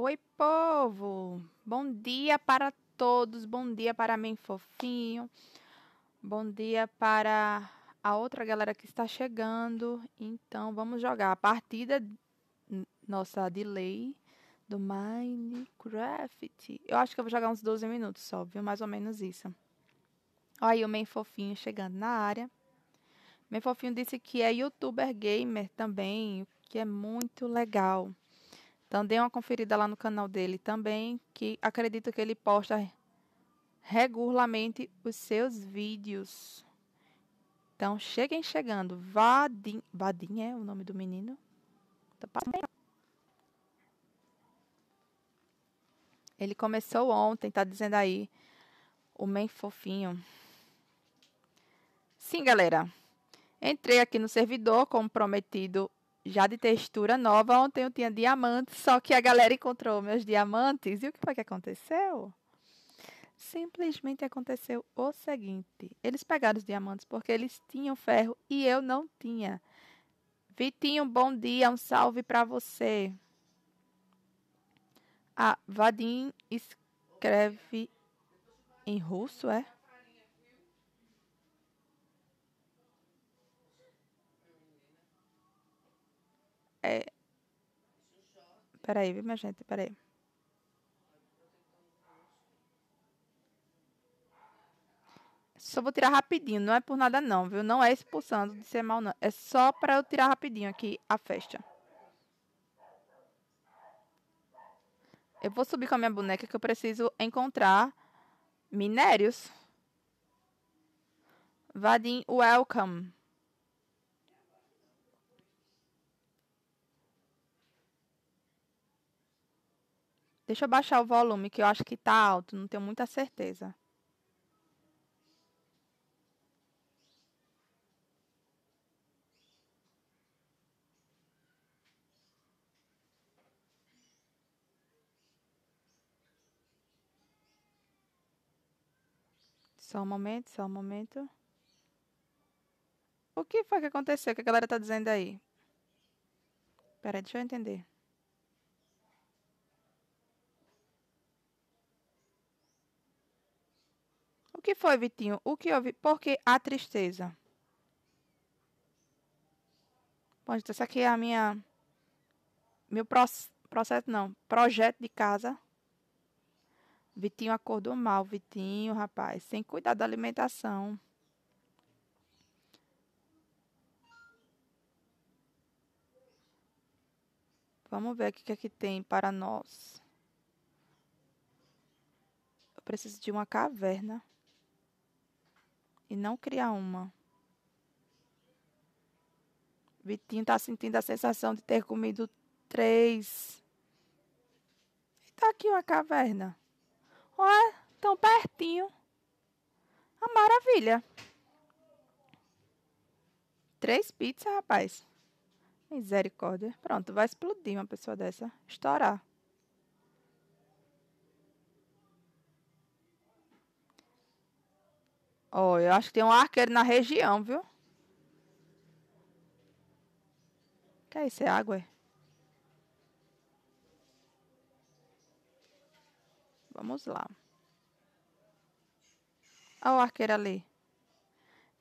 Oi, povo! Bom dia para todos, bom dia para mim, fofinho, bom dia para a outra galera que está chegando. Então, vamos jogar a partida nossa de lei do Minecraft. Eu acho que eu vou jogar uns 12 minutos só, viu? Mais ou menos isso. Olha aí o Men Fofinho chegando na área. Men Fofinho disse que é youtuber gamer também, o que é muito legal. Então dê uma conferida lá no canal dele também, que acredito que ele posta regularmente os seus vídeos. Então cheguem chegando. Vadim, Vadim é o nome do menino. Tá ele começou ontem, tá dizendo aí o men fofinho. Sim, galera. Entrei aqui no servidor, como prometido já de textura nova. Ontem eu tinha diamantes, só que a galera encontrou meus diamantes. E o que foi que aconteceu? Simplesmente aconteceu o seguinte: eles pegaram os diamantes porque eles tinham ferro e eu não tinha. Vitinho, bom dia, um salve para você. Ah, Vadim escreve em russo, é? É... Peraí, viu, minha gente? Peraí. Só vou tirar rapidinho, não é por nada não, viu? Não é expulsando de ser mal, não. É só para eu tirar rapidinho aqui a festa. Eu vou subir com a minha boneca que eu preciso encontrar minérios. Vadim, welcome. Deixa eu baixar o volume, que eu acho que tá alto, não tenho muita certeza. Só um momento, só um momento. O que foi que aconteceu? O que a galera tá dizendo aí? Espera, deixa eu entender. que foi, Vitinho? O que houve? Por que a tristeza? Bom, gente, essa aqui é a minha. Meu pro, processo, não. Projeto de casa. Vitinho acordou mal, Vitinho, rapaz. Sem cuidar da alimentação. Vamos ver o que, é que tem para nós. Eu preciso de uma caverna e não criar uma. Vitinho está sentindo a sensação de ter comido três. Está aqui uma caverna. Olha, tão pertinho. A maravilha. Três pizzas, rapaz. Misericórdia. Pronto, vai explodir uma pessoa dessa. Estourar. Ó, eu acho que tem um arqueiro na região, viu? Que é isso? É água, é? Vamos lá. Olha o arqueiro ali.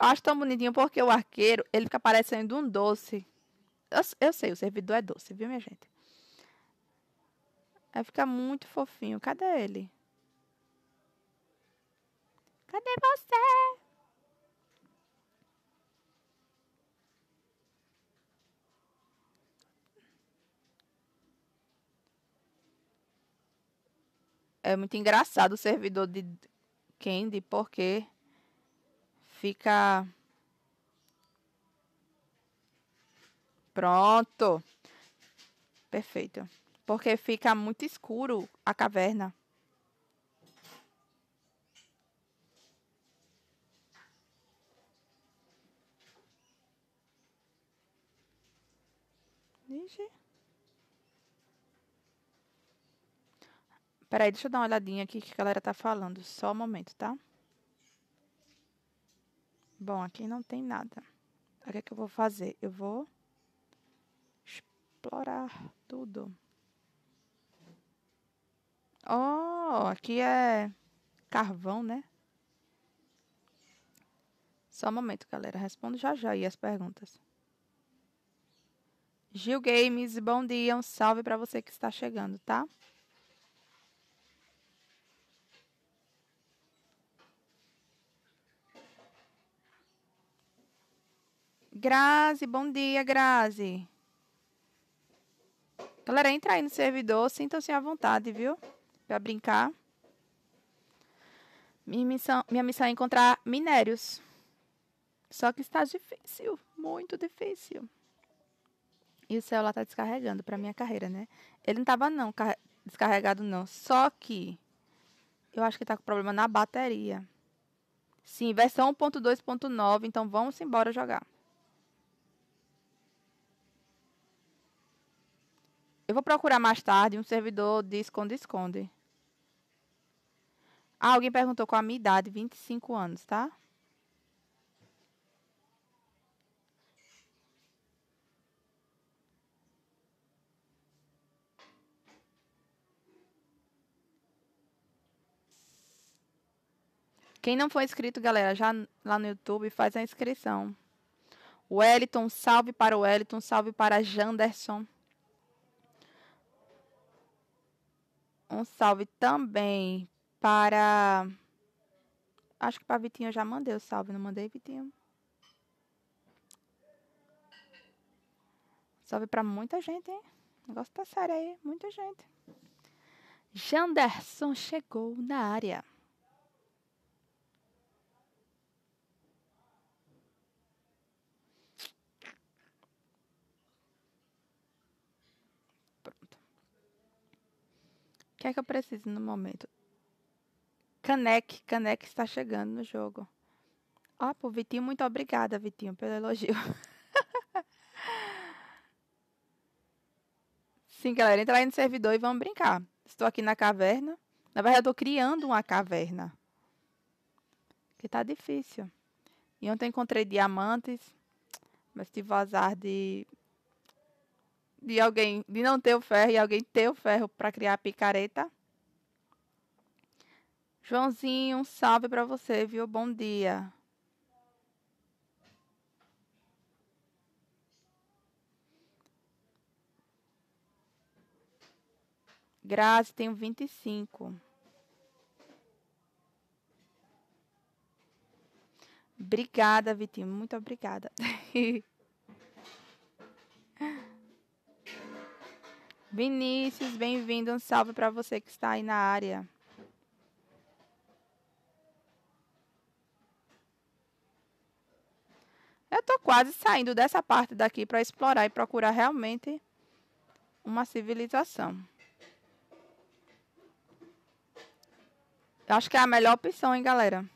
Eu acho tão bonitinho porque o arqueiro, ele fica parecendo um doce. Eu, eu sei, o servidor é doce, viu, minha gente? Aí fica muito fofinho. Cadê ele? Cadê você? É muito engraçado o servidor de Candy, porque fica. Pronto. Perfeito. Porque fica muito escuro a caverna. Peraí, deixa eu dar uma olhadinha aqui que a galera tá falando. Só um momento, tá? Bom, aqui não tem nada. O que é que eu vou fazer? Eu vou explorar tudo. Oh, aqui é carvão, né? Só um momento, galera. Respondo já já aí as perguntas. Gil Games, bom dia. Um salve para você que está chegando, tá? Grazi, bom dia, Grazi. Galera, entra aí no servidor, sintam-se à vontade, viu? Pra brincar. Minha missão, minha missão é encontrar minérios. Só que está difícil, muito difícil. E o celular tá descarregando pra minha carreira, né? Ele não tava não, descarregado não. Só que eu acho que tá com problema na bateria. Sim, versão 1.2.9, então vamos embora jogar. Eu vou procurar mais tarde um servidor de esconde-esconde. Ah, alguém perguntou qual a minha idade, 25 anos, tá? Quem não for inscrito, galera, já lá no YouTube faz a inscrição. Wellington, salve para o Wellington, salve para Janderson. Um salve também para. Acho que para Vitinho eu já mandei o salve, não mandei, Vitinho? Salve para muita gente, hein? O negócio tá sério aí, muita gente. Janderson chegou na área. que é que eu preciso no momento? Canec, canec está chegando no jogo. Ó, oh, Vitinho, muito obrigada, Vitinho, pelo elogio. Sim, galera, entra aí no servidor e vamos brincar. Estou aqui na caverna. Na verdade, eu estou criando uma caverna. Que tá difícil. E ontem encontrei diamantes, mas tive o azar de de alguém de não ter o ferro e alguém ter o ferro para criar a picareta. Joãozinho, um salve para você, viu? Bom dia. Grazi, tenho 25. Obrigada, Vitinho. Muito obrigada. Vinícius, bem-vindo. Um salve para você que está aí na área. Eu estou quase saindo dessa parte daqui para explorar e procurar realmente uma civilização. Eu acho que é a melhor opção, hein, galera?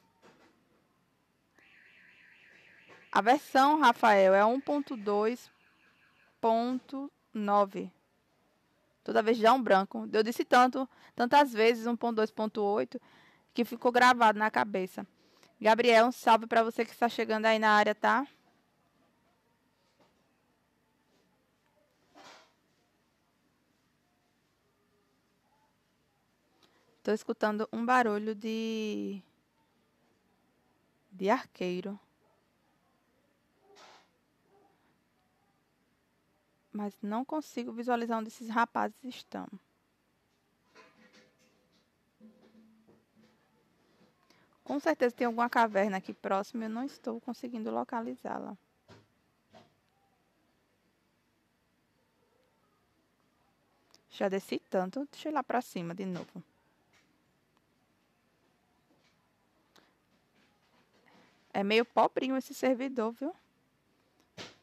A versão, Rafael, é 1.2.9. Toda vez dá um branco. Eu disse tanto, tantas vezes, 1.2.8, que ficou gravado na cabeça. Gabriel, um salve para você que está chegando aí na área, tá? Estou escutando um barulho de de arqueiro. mas não consigo visualizar onde esses rapazes estão. Com certeza tem alguma caverna aqui próxima, eu não estou conseguindo localizá-la. Já desci tanto, deixa eu ir lá para cima de novo. É meio pobrinho esse servidor, viu?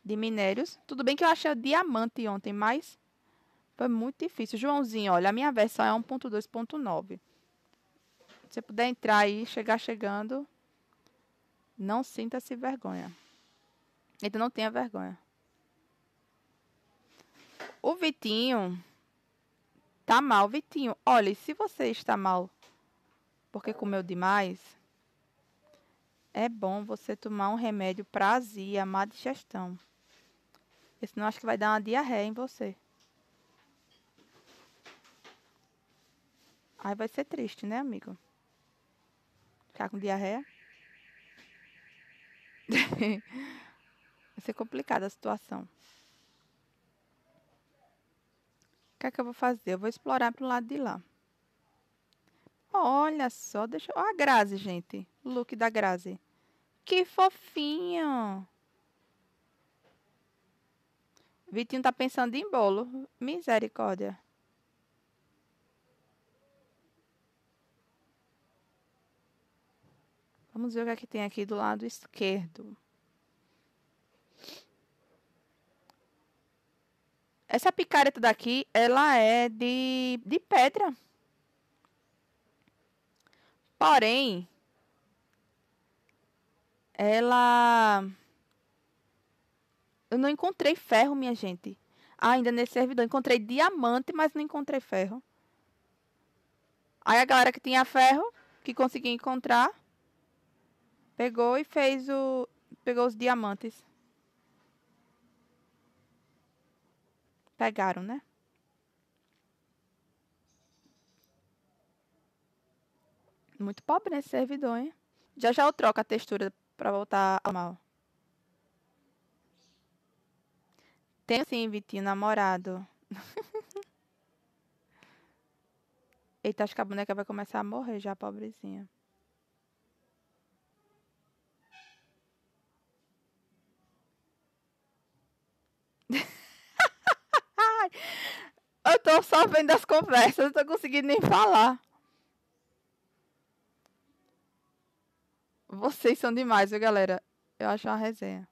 de minérios. Tudo bem que eu achei diamante ontem, mas foi muito difícil. Joãozinho, olha, a minha versão é 1.2.9. Se você puder entrar aí, chegar chegando, não sinta-se vergonha. Então não tenha vergonha. O Vitinho tá mal, Vitinho. Olha, se você está mal porque comeu demais, é bom você tomar um remédio para azia, má digestão senão acho que vai dar uma diarreia em você. Aí vai ser triste, né, amigo? Ficar com diarreia. vai ser complicada a situação. O que é que eu vou fazer? Eu vou explorar pro lado de lá. Olha só, deixa. Olha a Grazi, gente. O look da Grazi. Que fofinho. Vitinho tá pensando em bolo. Misericórdia. Vamos ver o que é que tem aqui do lado esquerdo. Essa picareta daqui, ela é de, de pedra. Porém, ela eu não encontrei ferro, minha gente. Ainda nesse servidor. Encontrei diamante, mas não encontrei ferro. Aí a galera que tinha ferro, que conseguia encontrar, pegou e fez o. Pegou os diamantes. Pegaram, né? Muito pobre nesse servidor, hein? Já já eu troco a textura pra voltar ao mal. Tenho sim, Vitinho, namorado. Eita, acho que a boneca vai começar a morrer já, pobrezinha. Eu tô só vendo as conversas, não tô conseguindo nem falar. Vocês são demais, viu, galera? Eu acho uma resenha.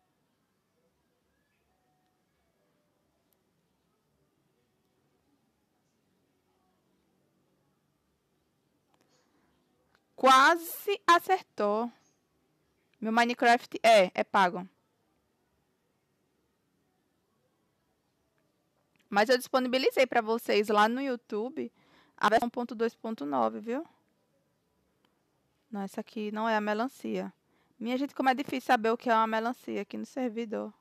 Quase acertou. Meu Minecraft é, é pago. Mas eu disponibilizei para vocês lá no YouTube a versão 1.2.9, viu? Não, essa aqui não é a melancia. Minha gente, como é difícil saber o que é uma melancia aqui no servidor.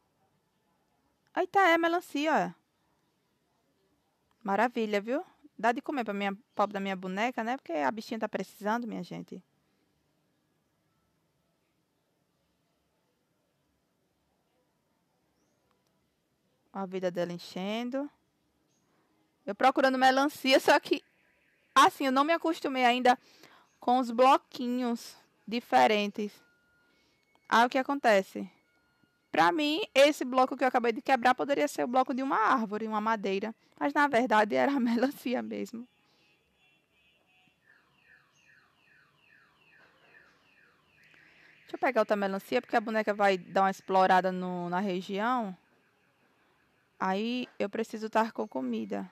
Aí tá, é melancia, ó. Maravilha, viu? Dá de comer pra minha pobre da minha boneca, né? Porque a bichinha tá precisando, minha gente. A vida dela enchendo. Eu procurando melancia, só que assim, eu não me acostumei ainda com os bloquinhos diferentes. Aí o que acontece? Para mim, esse bloco que eu acabei de quebrar poderia ser o bloco de uma árvore, uma madeira, mas na verdade era a melancia mesmo. Deixa eu pegar outra melancia, porque a boneca vai dar uma explorada no, na região. Aí eu preciso estar com comida.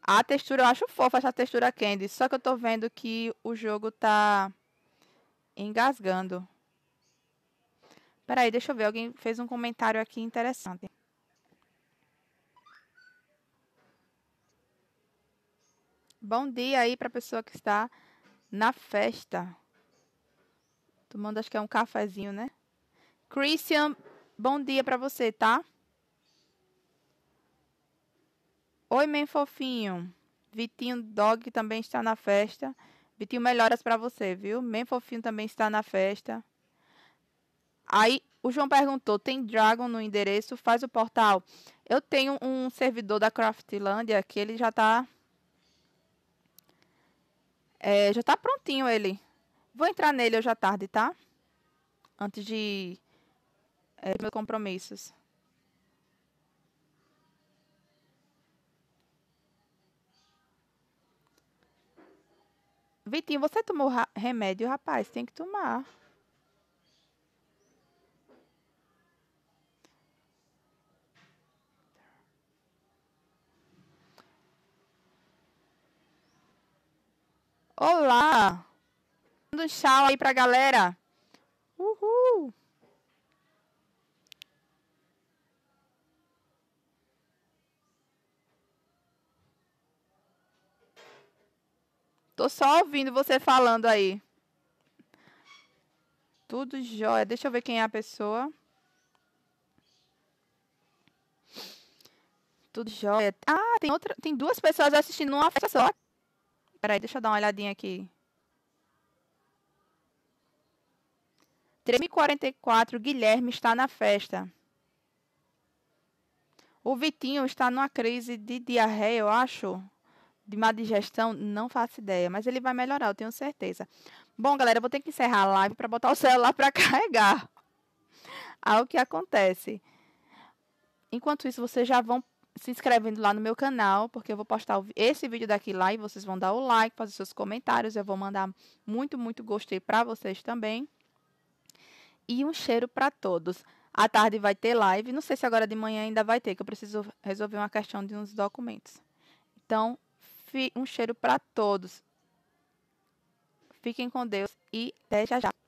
A textura, eu acho fofa essa textura candy, só que eu tô vendo que o jogo tá engasgando. Peraí, deixa eu ver. Alguém fez um comentário aqui interessante. Bom dia aí para a pessoa que está na festa. Tomando, acho que é um cafezinho, né? Christian, bom dia para você, tá? Oi, men fofinho. Vitinho Dog também está na festa. Vitinho, melhoras para você, viu? Men fofinho também está na festa. Aí o João perguntou: tem Dragon no endereço? Faz o portal. Eu tenho um servidor da Craftlandia que ele já tá. É, já tá prontinho ele. Vou entrar nele hoje à tarde, tá? Antes de. É, meus compromissos. Vitinho, você tomou remédio, rapaz? Tem que tomar. Olá! Dando um tchau aí pra galera. Uhul! Tô só ouvindo você falando aí. Tudo jóia. Deixa eu ver quem é a pessoa. Tudo jóia. Ah, tem outra, tem duas pessoas assistindo uma festa só. Peraí, deixa eu dar uma olhadinha aqui. 3.44, Guilherme está na festa. O Vitinho está numa crise de diarreia, eu acho. De má digestão, não faço ideia. Mas ele vai melhorar, eu tenho certeza. Bom, galera, eu vou ter que encerrar a live para botar o celular para carregar. o que acontece. Enquanto isso, vocês já vão se inscrevendo lá no meu canal, porque eu vou postar esse vídeo daqui lá e vocês vão dar o like, fazer seus comentários, eu vou mandar muito, muito gostei para vocês também. E um cheiro para todos. À tarde vai ter live, não sei se agora de manhã ainda vai ter, que eu preciso resolver uma questão de uns documentos. Então, um cheiro para todos. Fiquem com Deus e até já já.